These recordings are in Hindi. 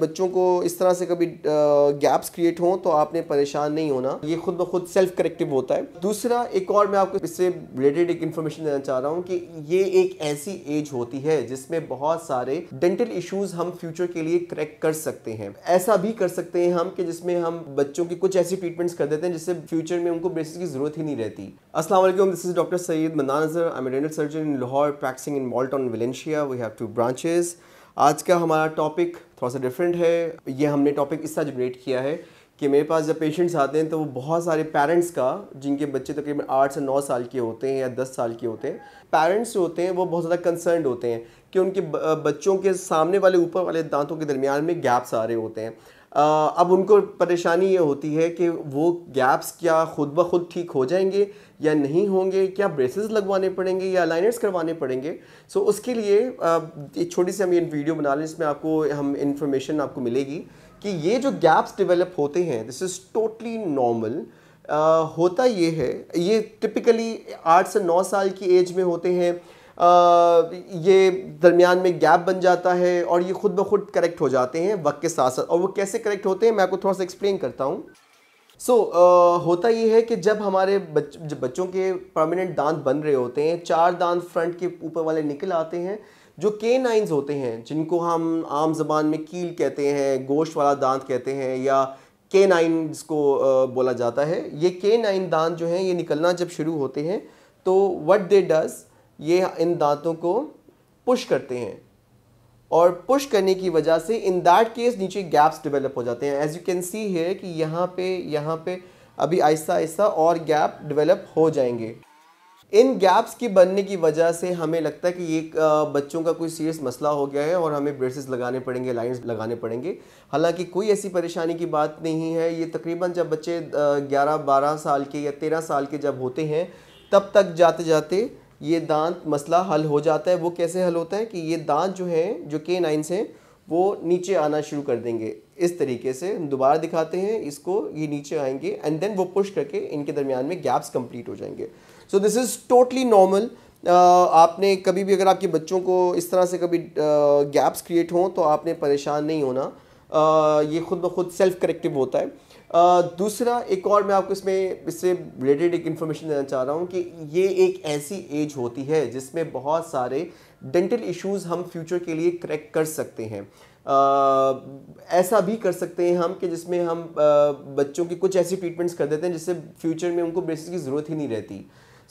बच्चों को इस तरह से कभी गैप्स क्रिएट हों तो आपने परेशान नहीं होना ये खुद ब खुद सेल्फ करेक्टिव होता है दूसरा एक और मैं आपको इससे रिलेटेड एक इन्फॉर्मेशन देना चाह रहा हूँ कि ये एक ऐसी एज होती है जिसमें बहुत सारे डेंटल इश्यूज हम फ्यूचर के लिए करेक्ट कर सकते हैं ऐसा भी कर सकते हैं हम कि जिसमें हम बच्चों की कुछ ऐसी ट्रीटमेंट्स कर देते हैं जिससे फ्यूचर में उनको ब्रेसिस की जरूरत ही नहीं रहती असला this is doctor Saeed Madan I am dental surgeon in Lahore practising in मॉल्ट on Valencia we have two branches आज का हमारा टॉपिक थोड़ा सा डिफरेंट है ये हमने टॉपिक तरह जनरेट किया है कि मेरे पास जब पेशेंट्स आते हैं तो वो बहुत सारे पेरेंट्स का जिनके बच्चे तकरीबन तो आठ से नौ साल के होते हैं या दस साल के होते हैं पेरेंट्स जो होते हैं वो बहुत ज़्यादा कंसर्नड होते हैं कि उनके बच्चों के सामने वाले ऊपर वाले दांतों के दरमियान में गैप्स आ रहे होते हैं अब उनको परेशानी ये होती है कि वो गैप्स क्या खुद ब खुद ठीक हो जाएंगे या नहीं होंगे क्या ब्रेसेस लगवाने पड़ेंगे या अलाइनर्स करवाने पड़ेंगे सो so, उसके लिए एक छोटी सी हम ये वीडियो बना लें इसमें आपको हम इन्फॉर्मेशन आपको मिलेगी कि ये जो गैप्स डिवेलप होते हैं दिस इज़ टोटली नॉर्मल होता ये है ये टिपिकली आठ से नौ साल की एज में होते हैं ये दरमियान में गैप बन जाता है और ये खुद ब खुद करेक्ट हो जाते हैं वक्त के साथ साथ और वो कैसे करेक्ट होते हैं मैं आपको थोड़ा सा एक्सप्लेन करता हूँ सो so, uh, होता ये है कि जब हमारे बच, जब बच्चों के परमानेंट दांत बन रहे होते हैं चार दांत फ्रंट के ऊपर वाले निकल आते हैं जो के नाइन्स होते हैं जिनको हम आम जबान में कील कहते हैं गोश्त वाला दांत कहते हैं या के नाइन जिसको बोला जाता है ये के नाइन दांत जो हैं ये निकलना जब शुरू होते हैं तो वट दे डज़ ये इन दांतों को पुश करते हैं और पुश करने की वजह से इन दैट केस नीचे गैप्स डेवलप हो जाते हैं एज यू कैन सी है कि यहाँ पे यहाँ पे अभी आहिस्ता आहिस्ता और गैप डेवलप हो जाएंगे इन गैप्स की बनने की वजह से हमें लगता है कि ये बच्चों का कोई सीरियस मसला हो गया है और हमें ब्रेसेस लगाने पड़ेंगे लाइन्स लगाने पड़ेंगे हालांकि कोई ऐसी परेशानी की बात नहीं है ये तकरीबन जब बच्चे 11-12 साल के या 13 साल के जब होते हैं तब तक जाते जाते ये दांत मसला हल हो जाता है वो कैसे हल होता है कि ये दांत जो हैं जो के नाइन से वो नीचे आना शुरू कर देंगे इस तरीके से हम दोबारा दिखाते हैं इसको ये नीचे आएंगे एंड देन वो पुश करके इनके दरमियान में गैप्स कंप्लीट हो जाएंगे so this is totally normal आपने कभी भी अगर आपके बच्चों को इस तरह से कभी गैप्स क्रिएट हों तो आपने परेशान नहीं होना ये खुद ब खुद सेल्फ करेक्टिव होता है दूसरा एक और मैं आपको इसमें इससे रिलेटेड एक इन्फॉर्मेशन देना चाह रहा हूँ कि ये एक ऐसी एज होती है जिसमें बहुत सारे डेंटल इश्यूज हम फ्यूचर के लिए करेक्ट कर सकते हैं आ, ऐसा भी कर सकते हैं हम कि जिसमें हम आ, बच्चों की कुछ ऐसी ट्रीटमेंट्स कर देते हैं जिससे फ्यूचर में उनको बेसिस की ज़रूरत ही नहीं रहती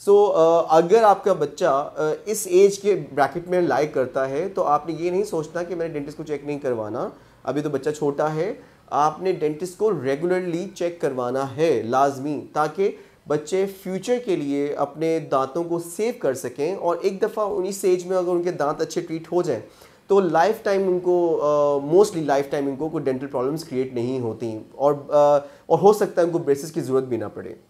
सो so, uh, अगर आपका बच्चा uh, इस एज के ब्रैकेट में लाइक करता है तो आपने ये नहीं सोचना कि मैंने डेंटिस्ट को चेक नहीं करवाना अभी तो बच्चा छोटा है आपने डेंटिस्ट को रेगुलरली चेक करवाना है लाजमी ताकि बच्चे फ्यूचर के लिए अपने दांतों को सेव कर सकें और एक दफ़ा उन्हीं सेज में अगर उनके दांत अच्छे ट्रीट हो जाएं तो लाइफ टाइम उनको मोस्टली लाइफ टाइम उनको कोई डेंटल प्रॉब्लम्स क्रिएट नहीं होती और uh, और हो सकता है उनको ब्रेसिस की ज़रूरत भी ना पड़े